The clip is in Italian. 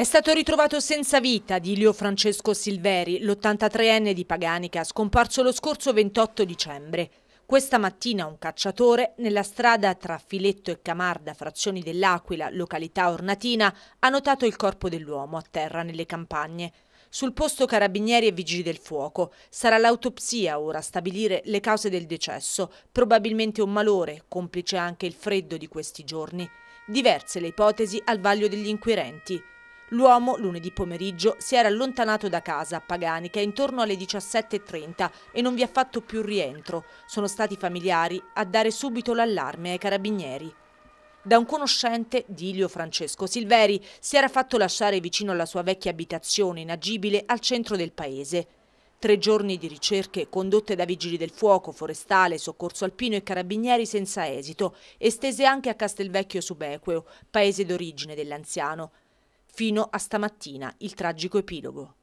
È stato ritrovato senza vita Dilio Francesco Silveri, l'83enne di Paganica, scomparso lo scorso 28 dicembre. Questa mattina un cacciatore, nella strada tra Filetto e Camarda, frazioni dell'Aquila, località ornatina, ha notato il corpo dell'uomo a terra nelle campagne. Sul posto carabinieri e vigili del fuoco. Sarà l'autopsia ora a stabilire le cause del decesso, probabilmente un malore, complice anche il freddo di questi giorni. Diverse le ipotesi al vaglio degli inquirenti. L'uomo lunedì pomeriggio si era allontanato da casa a Paganica intorno alle 17.30 e non vi ha fatto più rientro. Sono stati familiari a dare subito l'allarme ai carabinieri. Da un conoscente Dilio Francesco Silveri si era fatto lasciare vicino alla sua vecchia abitazione inagibile al centro del paese. Tre giorni di ricerche condotte da vigili del fuoco, forestale, soccorso alpino e carabinieri senza esito, estese anche a Castelvecchio Subequeo, paese d'origine dell'anziano. Fino a stamattina il tragico epilogo.